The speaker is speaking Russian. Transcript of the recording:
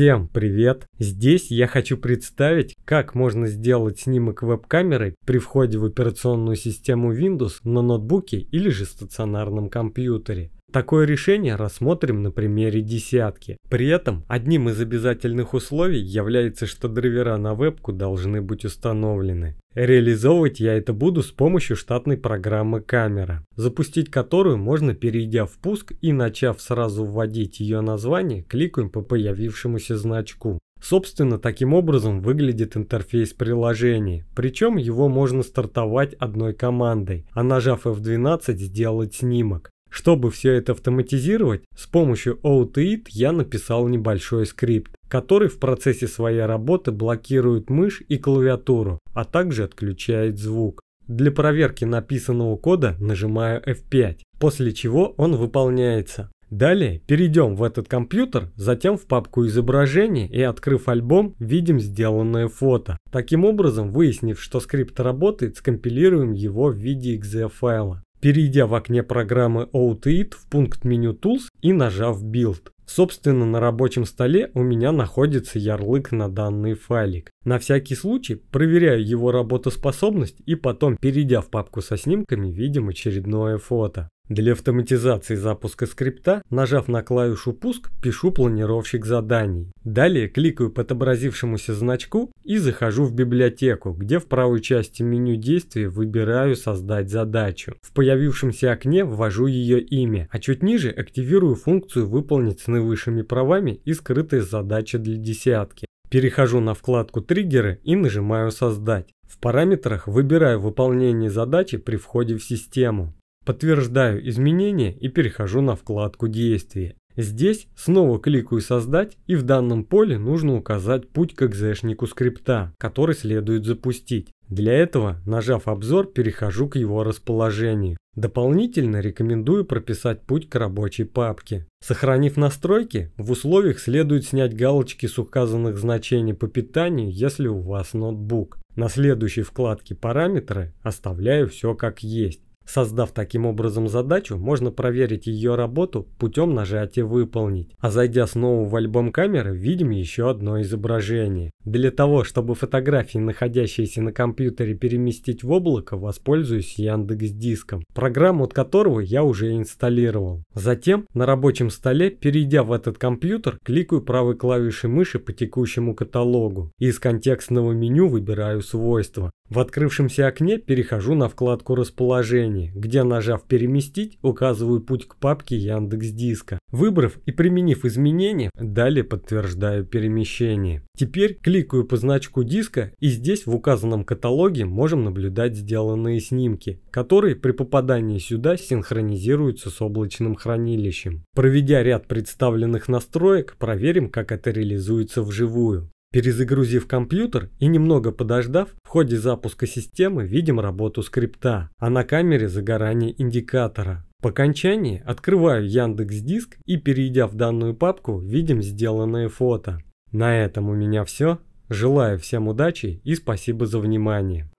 Всем привет! Здесь я хочу представить, как можно сделать снимок веб камеры при входе в операционную систему Windows на ноутбуке или же стационарном компьютере. Такое решение рассмотрим на примере десятки. При этом одним из обязательных условий является, что драйвера на вебку должны быть установлены. Реализовывать я это буду с помощью штатной программы камера, запустить которую можно перейдя в пуск и начав сразу вводить ее название, кликаем по появившемуся значку. Собственно, таким образом выглядит интерфейс приложения, причем его можно стартовать одной командой, а нажав F12 сделать снимок. Чтобы все это автоматизировать, с помощью OutEat я написал небольшой скрипт, который в процессе своей работы блокирует мышь и клавиатуру, а также отключает звук. Для проверки написанного кода нажимаю F5, после чего он выполняется. Далее перейдем в этот компьютер, затем в папку изображений и открыв альбом, видим сделанное фото. Таким образом, выяснив, что скрипт работает, скомпилируем его в виде .exe файла перейдя в окне программы OutIt в пункт меню Tools и нажав Build. Собственно, на рабочем столе у меня находится ярлык на данный файлик. На всякий случай проверяю его работоспособность и потом, перейдя в папку со снимками, видим очередное фото. Для автоматизации запуска скрипта, нажав на клавишу «Пуск», пишу планировщик заданий. Далее кликаю по отобразившемуся значку и захожу в библиотеку, где в правой части меню действий выбираю «Создать задачу». В появившемся окне ввожу ее имя, а чуть ниже активирую функцию «Выполнить с наивысшими правами» и скрытая задача для десятки. Перехожу на вкладку «Триггеры» и нажимаю «Создать». В параметрах выбираю выполнение задачи при входе в систему. Подтверждаю изменения и перехожу на вкладку Действия. Здесь снова кликаю «Создать» и в данном поле нужно указать путь к экзешнику скрипта, который следует запустить. Для этого, нажав «Обзор», перехожу к его расположению. Дополнительно рекомендую прописать путь к рабочей папке. Сохранив настройки, в условиях следует снять галочки с указанных значений по питанию, если у вас ноутбук. На следующей вкладке «Параметры» оставляю все как есть. Создав таким образом задачу, можно проверить ее работу путем нажатия «Выполнить». А зайдя снова в альбом камеры, видим еще одно изображение. Для того, чтобы фотографии, находящиеся на компьютере, переместить в облако, воспользуюсь Яндекс Диском, программу от которого я уже инсталлировал. Затем на рабочем столе, перейдя в этот компьютер, кликаю правой клавишей мыши по текущему каталогу и из контекстного меню выбираю свойства. В открывшемся окне перехожу на вкладку «Расположение», где, нажав «Переместить», указываю путь к папке Яндекс Диска. Выбрав и применив изменения, далее подтверждаю перемещение. Теперь кликаю по значку диска и здесь в указанном каталоге можем наблюдать сделанные снимки, которые при попадании сюда синхронизируются с облачным хранилищем. Проведя ряд представленных настроек, проверим, как это реализуется вживую. Перезагрузив компьютер и немного подождав, в ходе запуска системы видим работу скрипта, а на камере загорание индикатора. По окончании открываю Яндекс Диск и перейдя в данную папку, видим сделанное фото. На этом у меня все. Желаю всем удачи и спасибо за внимание.